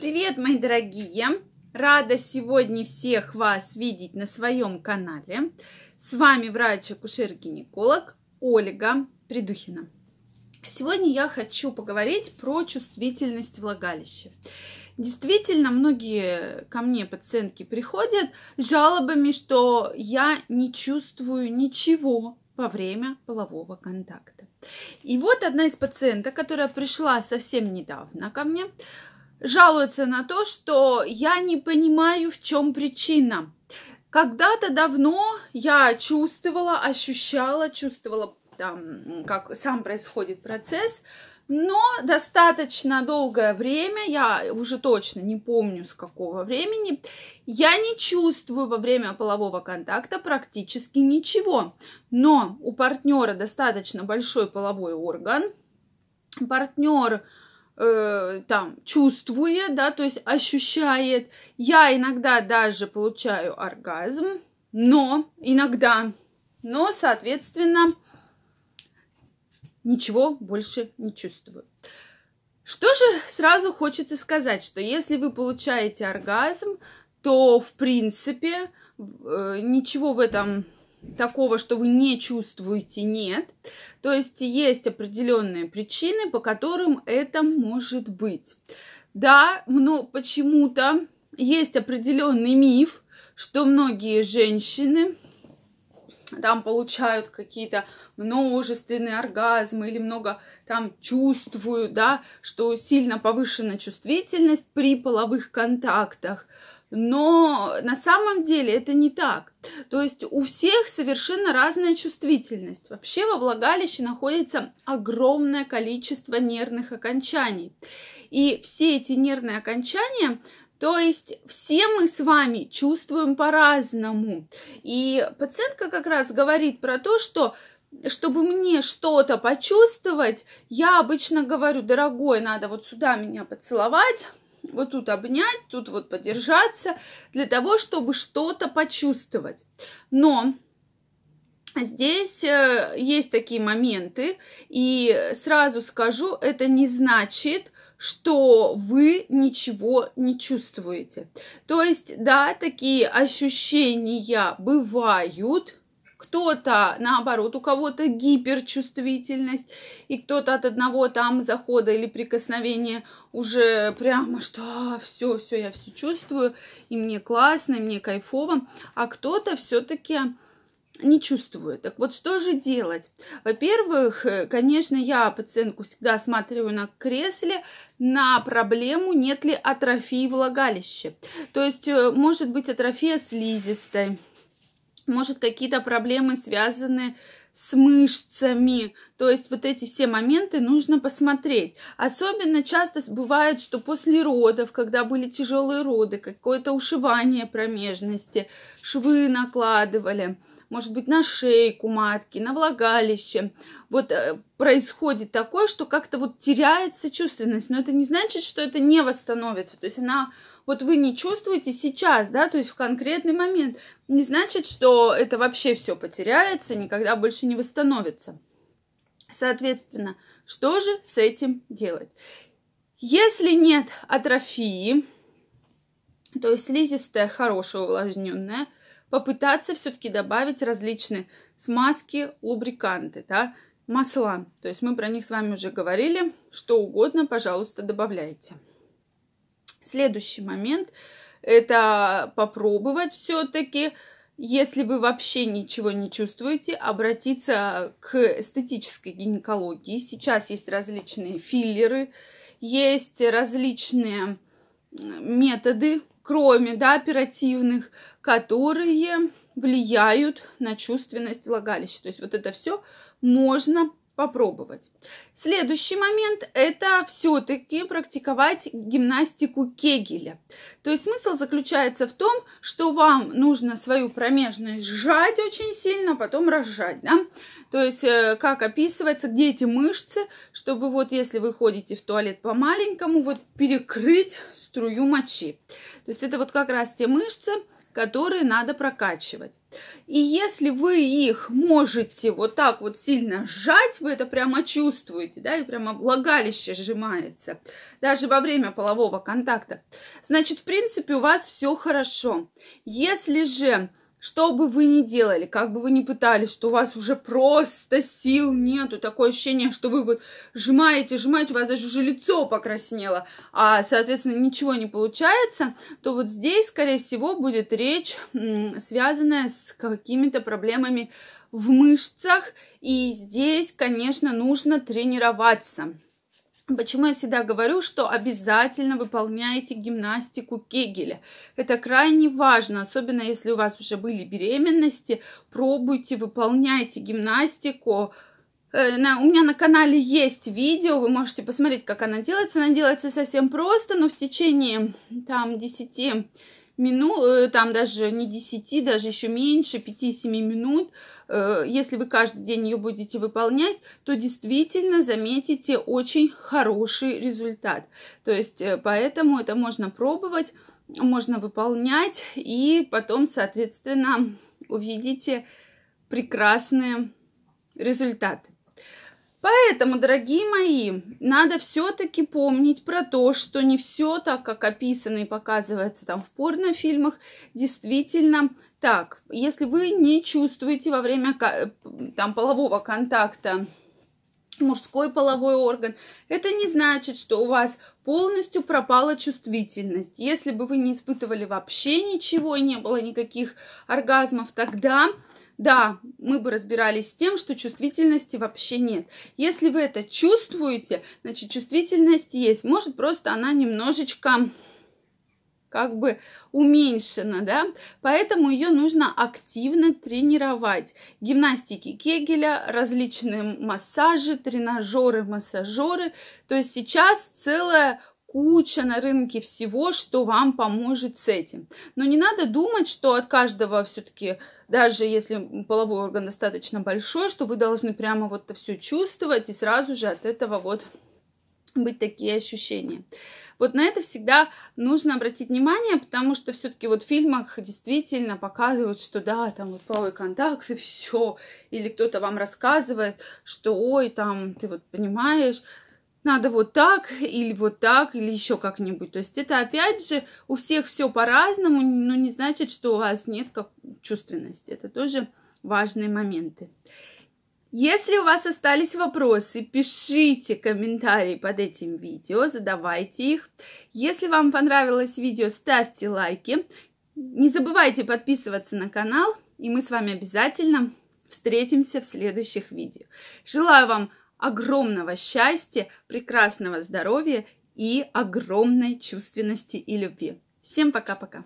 Привет, мои дорогие! Рада сегодня всех вас видеть на своем канале. С вами врач-акушер-гинеколог Ольга Придухина. Сегодня я хочу поговорить про чувствительность влагалища. Действительно, многие ко мне пациентки приходят с жалобами, что я не чувствую ничего во время полового контакта. И вот одна из пациенток, которая пришла совсем недавно ко мне, жалуется на то, что я не понимаю, в чем причина. Когда-то давно я чувствовала, ощущала, чувствовала, там, как сам происходит процесс, но достаточно долгое время, я уже точно не помню с какого времени, я не чувствую во время полового контакта практически ничего. Но у партнера достаточно большой половой орган, партнер э, там чувствует, да, то есть ощущает. Я иногда даже получаю оргазм, но иногда, но, соответственно, ничего больше не чувствую. Что же сразу хочется сказать, что если вы получаете оргазм, то, в принципе, э, ничего в этом такого, что вы не чувствуете, нет. То есть есть определенные причины, по которым это может быть. Да, но почему-то есть определенный миф, что многие женщины там получают какие-то множественные оргазмы или много там чувствую, да, что сильно повышена чувствительность при половых контактах. Но на самом деле это не так. То есть у всех совершенно разная чувствительность. Вообще во влагалище находится огромное количество нервных окончаний. И все эти нервные окончания то есть все мы с вами чувствуем по-разному. И пациентка как раз говорит про то, что чтобы мне что-то почувствовать, я обычно говорю, дорогой, надо вот сюда меня поцеловать, вот тут обнять, тут вот подержаться, для того, чтобы что-то почувствовать. Но Здесь э, есть такие моменты, и сразу скажу, это не значит, что вы ничего не чувствуете. То есть, да, такие ощущения бывают, кто-то, наоборот, у кого-то гиперчувствительность, и кто-то от одного там захода или прикосновения уже прямо, что все, «А, все, я все чувствую, и мне классно, и мне кайфово, а кто-то все-таки не чувствую. Так вот, что же делать? Во-первых, э, конечно, я пациентку всегда осматриваю на кресле на проблему, нет ли атрофии влагалища. То есть, э, может быть атрофия слизистой, может, какие-то проблемы связаны с мышцами. То есть вот эти все моменты нужно посмотреть. Особенно часто бывает, что после родов, когда были тяжелые роды, какое-то ушивание промежности, швы накладывали, может быть, на шейку матки, на влагалище. Вот э, происходит такое, что как-то вот теряется чувственность. Но это не значит, что это не восстановится. То есть она вот вы не чувствуете сейчас, да, то есть в конкретный момент, не значит, что это вообще все потеряется, никогда больше не восстановится. Соответственно, что же с этим делать? Если нет атрофии, то есть слизистая хорошая увлажненная, попытаться все-таки добавить различные смазки, лубриканты, да, масла. То есть мы про них с вами уже говорили. Что угодно, пожалуйста, добавляйте. Следующий момент – это попробовать все-таки, если вы вообще ничего не чувствуете, обратиться к эстетической гинекологии. Сейчас есть различные филлеры, есть различные методы, кроме да, оперативных, которые влияют на чувственность влагалища. То есть вот это все можно попробовать. Следующий момент – это все-таки практиковать гимнастику Кегеля. То есть смысл заключается в том, что вам нужно свою промежность сжать очень сильно, а потом разжать. Да? То есть э, как описывается, где эти мышцы, чтобы вот если вы ходите в туалет по-маленькому, вот перекрыть струю мочи. То есть это вот как раз те мышцы, которые надо прокачивать. И если вы их можете вот так вот сильно сжать, вы это прямо чувствуете, да, и прямо влагалище сжимается, даже во время полового контакта, значит, в принципе, у вас все хорошо. Если же что бы вы ни делали, как бы вы ни пытались, что у вас уже просто сил нету, такое ощущение, что вы вот сжимаете, сжимаете, у вас даже уже лицо покраснело, а, соответственно, ничего не получается, то вот здесь, скорее всего, будет речь, связанная с какими-то проблемами в мышцах, и здесь, конечно, нужно тренироваться. Почему я всегда говорю, что обязательно выполняйте гимнастику Кегеля. Это крайне важно, особенно если у вас уже были беременности. Пробуйте, выполняйте гимнастику. Э, на, у меня на канале есть видео, вы можете посмотреть, как она делается. Она делается совсем просто, но в течение там 10 минут, э, там даже не 10, даже еще меньше, 5-7 минут, э, если вы каждый день ее будете выполнять, то действительно заметите очень хороший результат. То есть э, поэтому это можно пробовать, можно выполнять и потом, соответственно, увидите прекрасные результаты. Поэтому, дорогие мои, надо все-таки помнить про то, что не все так, как описано и показывается там в порнофильмах, действительно так. Если вы не чувствуете во время там полового контакта мужской половой орган, это не значит, что у вас полностью пропала чувствительность. Если бы вы не испытывали вообще ничего и не было никаких оргазмов, тогда да, мы бы разбирались с тем, что чувствительности вообще нет. Если вы это чувствуете, значит, чувствительность есть. Может, просто она немножечко как бы уменьшена, да, поэтому ее нужно активно тренировать. Гимнастики Кегеля, различные массажи, тренажеры, массажеры, то есть сейчас целая куча на рынке всего, что вам поможет с этим. Но не надо думать, что от каждого все-таки, даже если половой орган достаточно большой, что вы должны прямо вот это все чувствовать и сразу же от этого вот быть такие ощущения. Вот на это всегда нужно обратить внимание, потому что все-таки вот в фильмах действительно показывают, что да, там вот половой контакт и все. Или кто-то вам рассказывает, что ой, там ты вот понимаешь, надо вот так, или вот так, или еще как-нибудь. То есть это опять же у всех все по-разному, но не значит, что у вас нет как чувственности. Это тоже важные моменты. Если у вас остались вопросы, пишите комментарии под этим видео, задавайте их. Если вам понравилось видео, ставьте лайки. Не забывайте подписываться на канал, и мы с вами обязательно встретимся в следующих видео. Желаю вам огромного счастья, прекрасного здоровья и огромной чувственности и любви. Всем пока-пока!